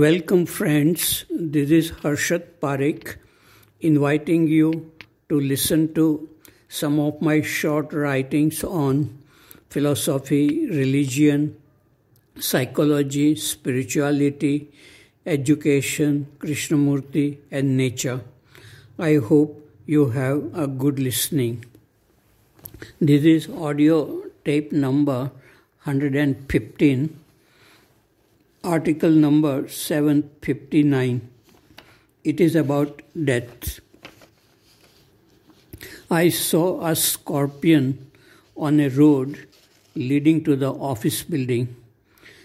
Welcome, friends. This is Harshat Parekh inviting you to listen to some of my short writings on philosophy, religion, psychology, spirituality, education, Krishnamurti, and nature. I hope you have a good listening. This is audio tape number 115 Article number 759. It is about death. I saw a scorpion on a road leading to the office building.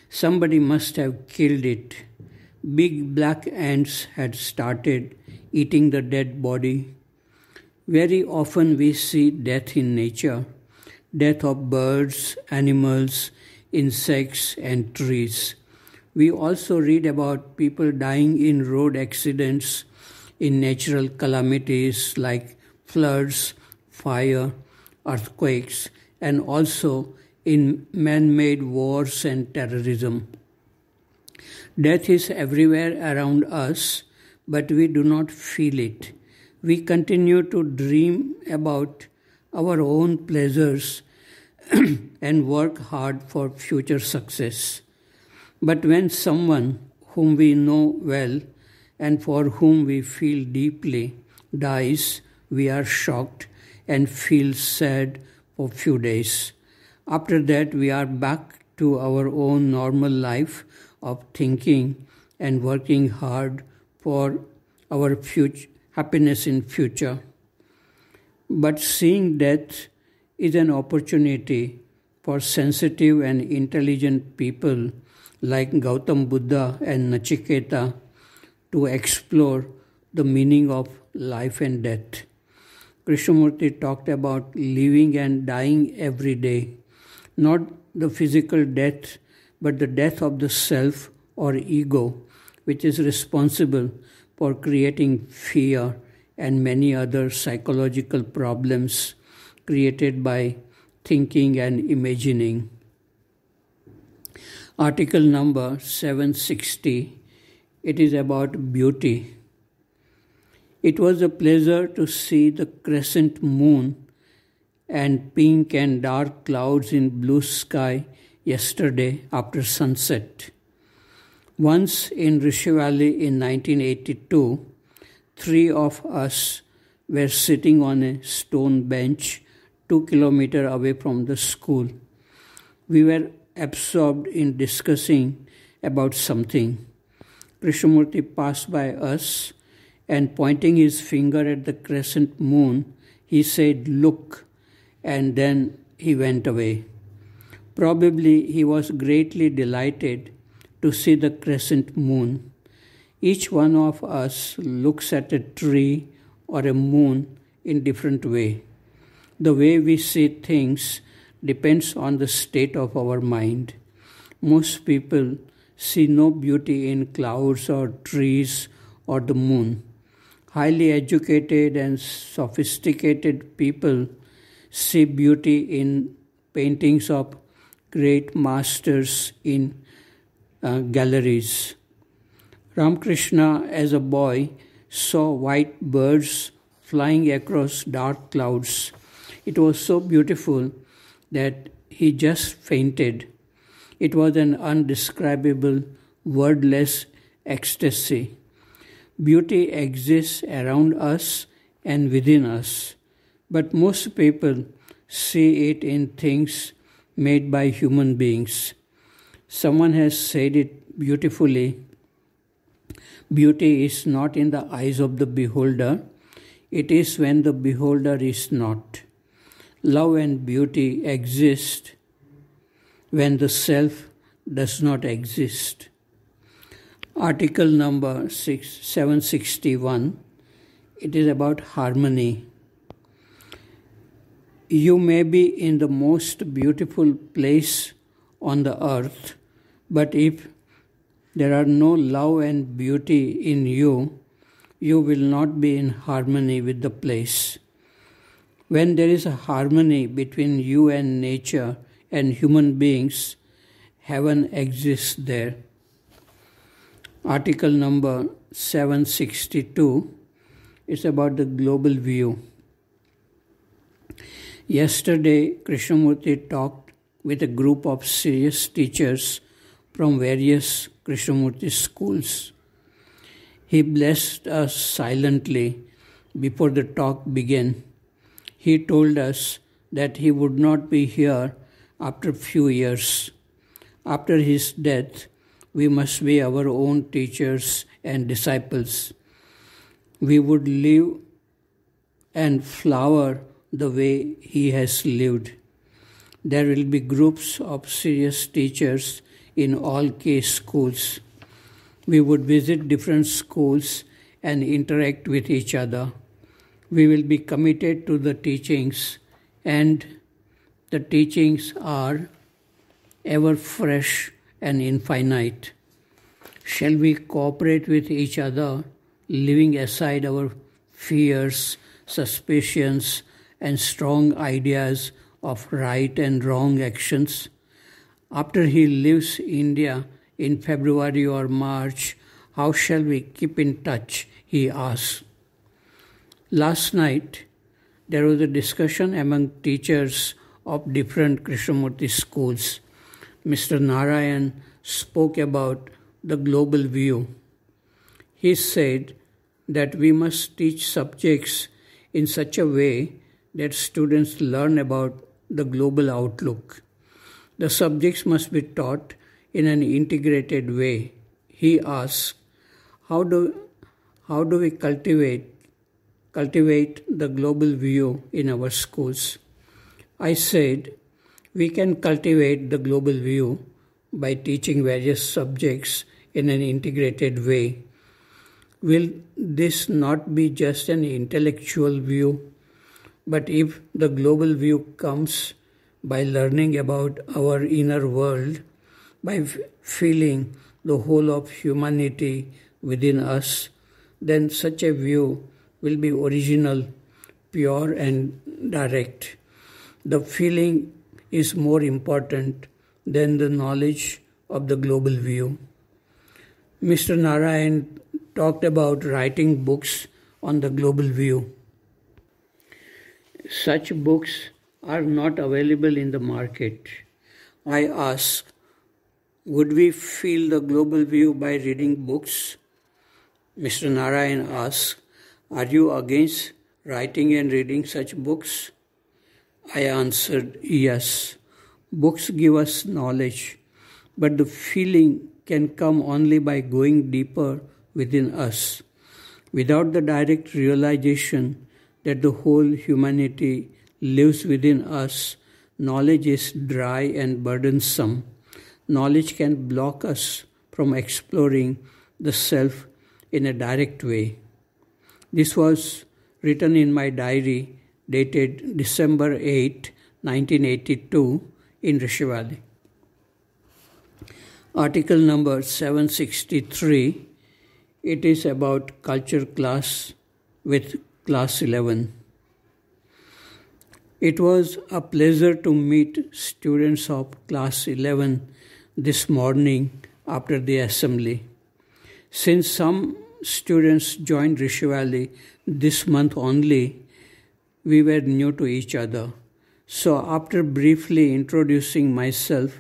Somebody must have killed it. Big black ants had started eating the dead body. Very often we see death in nature death of birds, animals, insects, and trees. We also read about people dying in road accidents, in natural calamities like floods, fire, earthquakes, and also in man made wars and terrorism. Death is everywhere around us, but we do not feel it. We continue to dream about our own pleasures and work hard for future success. But when someone whom we know well and for whom we feel deeply dies, we are shocked and feel sad for few days. After that, we are back to our own normal life of thinking and working hard for our future, happiness in future. But seeing death is an opportunity for sensitive and intelligent people like Gautam Buddha and Nachiketa to explore the meaning of life and death. Krishnamurti talked about living and dying every day, not the physical death, but the death of the self or ego, which is responsible for creating fear and many other psychological problems created by thinking and imagining. Article number 760. It is about beauty. It was a pleasure to see the crescent moon and pink and dark clouds in blue sky yesterday after sunset. Once in Rishivali in 1982, three of us were sitting on a stone bench two kilometers away from the school. We were absorbed in discussing about something, Krishnamurti passed by us and pointing his finger at the crescent moon, he said, Look, and then he went away. Probably he was greatly delighted to see the crescent moon. Each one of us looks at a tree or a moon in different way. The way we see things depends on the state of our mind. Most people see no beauty in clouds or trees or the moon. Highly educated and sophisticated people see beauty in paintings of great masters in uh, galleries. Ramkrishna, as a boy, saw white birds flying across dark clouds. It was so beautiful that he just fainted. It was an undescribable, wordless ecstasy. Beauty exists around us and within us, but most people see it in things made by human beings. Someone has said it beautifully Beauty is not in the eyes of the beholder, it is when the beholder is not love and beauty exist when the self does not exist. Article number six, 761 it is about harmony. You may be in the most beautiful place on the earth, but if there are no love and beauty in you, you will not be in harmony with the place when there is a harmony between you and nature and human beings, heaven exists there. Article number 762 is about the global view. Yesterday, Krishnamurti talked with a group of serious teachers from various Krishnamurti schools. He blessed us silently before the talk began he told us that he would not be here after a few years. After his death, we must be our own teachers and disciples. We would live and flower the way he has lived. There will be groups of serious teachers in all case schools. We would visit different schools and interact with each other we will be committed to the teachings, and the teachings are ever fresh and infinite. Shall we cooperate with each other, leaving aside our fears, suspicions, and strong ideas of right and wrong actions? After he leaves India in February or March, how shall we keep in touch? He asked. Last night, there was a discussion among teachers of different Krishnamurti schools. Mr. Narayan spoke about the global view. He said that we must teach subjects in such a way that students learn about the global outlook. The subjects must be taught in an integrated way. He asked, how do, how do we cultivate cultivate the global view in our schools. I said we can cultivate the global view by teaching various subjects in an integrated way. Will this not be just an intellectual view? But if the global view comes by learning about our inner world, by f- feeling the whole of humanity within us, then such a view will be original, pure, and direct. The feeling is more important than the knowledge of the global view. Mr. Narayan talked about writing books on the global view. Such books are not available in the market. I ask, would we feel the global view by reading books? Mr. Narayan asked. Are you against writing and reading such books? I answered, Yes. Books give us knowledge, but the feeling can come only by going deeper within us. Without the direct realization that the whole humanity lives within us, knowledge is dry and burdensome. Knowledge can block us from exploring the self in a direct way. This was written in my diary dated December 8, 1982, in Rishivali. Article number 763 it is about culture class with class 11. It was a pleasure to meet students of class 11 this morning after the assembly. Since some students joined Rishi Valley this month only, we were new to each other. So, after briefly introducing myself,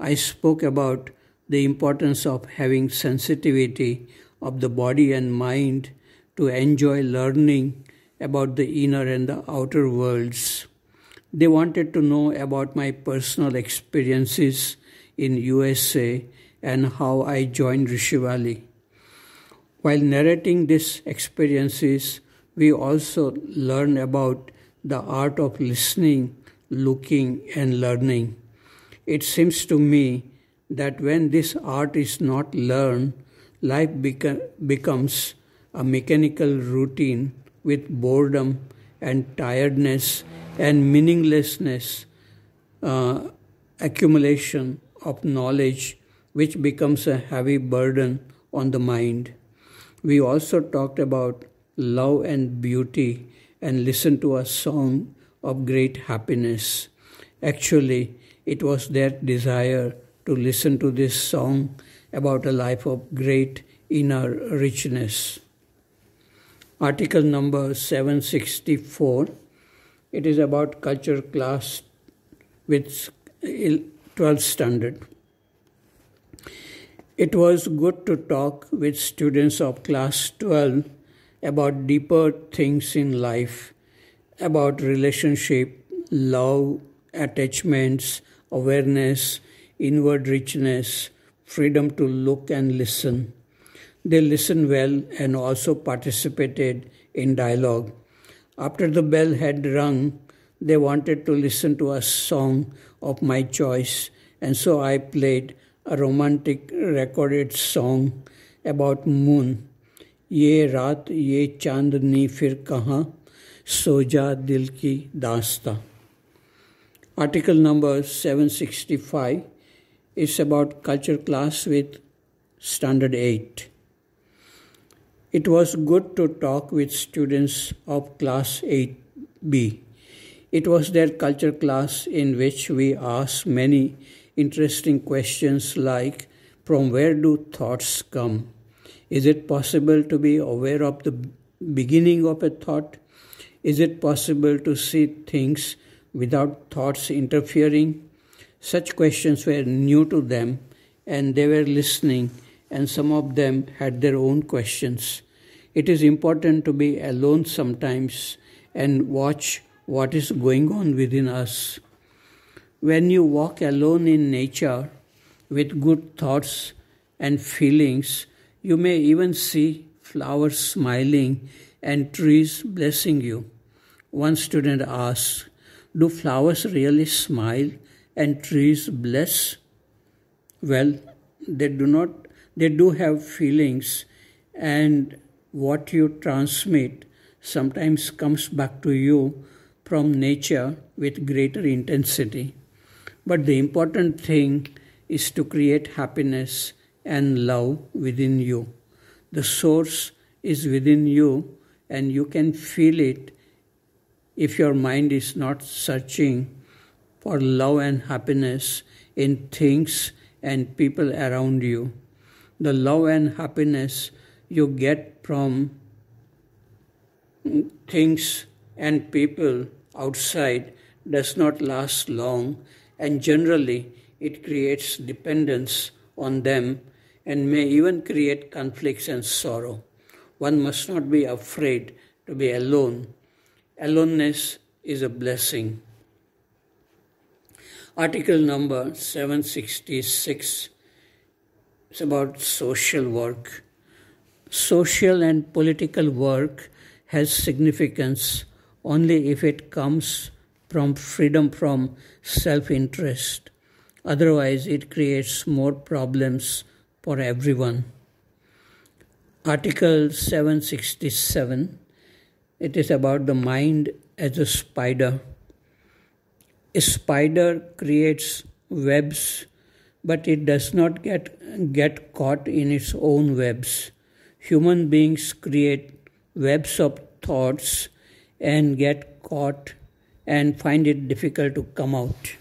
I spoke about the importance of having sensitivity of the body and mind to enjoy learning about the inner and the outer worlds. They wanted to know about my personal experiences in USA and how I joined Rishi Valley. While narrating these experiences, we also learn about the art of listening, looking, and learning. It seems to me that when this art is not learned, life beca- becomes a mechanical routine with boredom and tiredness and meaninglessness, uh, accumulation of knowledge, which becomes a heavy burden on the mind. We also talked about love and beauty and listened to a song of great happiness. Actually, it was their desire to listen to this song about a life of great inner richness. Article number 764 it is about culture class with 12th standard. It was good to talk with students of class 12 about deeper things in life, about relationship, love, attachments, awareness, inward richness, freedom to look and listen. They listened well and also participated in dialogue. After the bell had rung, they wanted to listen to a song of my choice, and so I played a romantic recorded song about moon. Ye रात ye chandni, fir kaha soja dil ki dasta. Article number 765 is about culture class with standard 8. It was good to talk with students of class 8B. It was their culture class in which we asked many interesting questions like From where do thoughts come? Is it possible to be aware of the beginning of a thought? Is it possible to see things without thoughts interfering? Such questions were new to them and they were listening, and some of them had their own questions. It is important to be alone sometimes and watch what is going on within us when you walk alone in nature with good thoughts and feelings, you may even see flowers smiling and trees blessing you. One student asked, Do flowers really smile and trees bless? Well, they do not, they do have feelings, and what you transmit sometimes comes back to you from nature with greater intensity. But the important thing is to create happiness and love within you. The source is within you, and you can feel it if your mind is not searching for love and happiness in things and people around you. The love and happiness you get from things and people outside does not last long and generally it creates dependence on them and may even create conflicts and sorrow. One must not be afraid to be alone. Aloneness is a blessing. Article number 766 is about social work. Social and political work has significance only if it comes from freedom from self interest. Otherwise, it creates more problems for everyone. Article 767 it is about the mind as a spider. A spider creates webs, but it does not get, get caught in its own webs. Human beings create webs of thoughts and get caught and find it difficult to come out.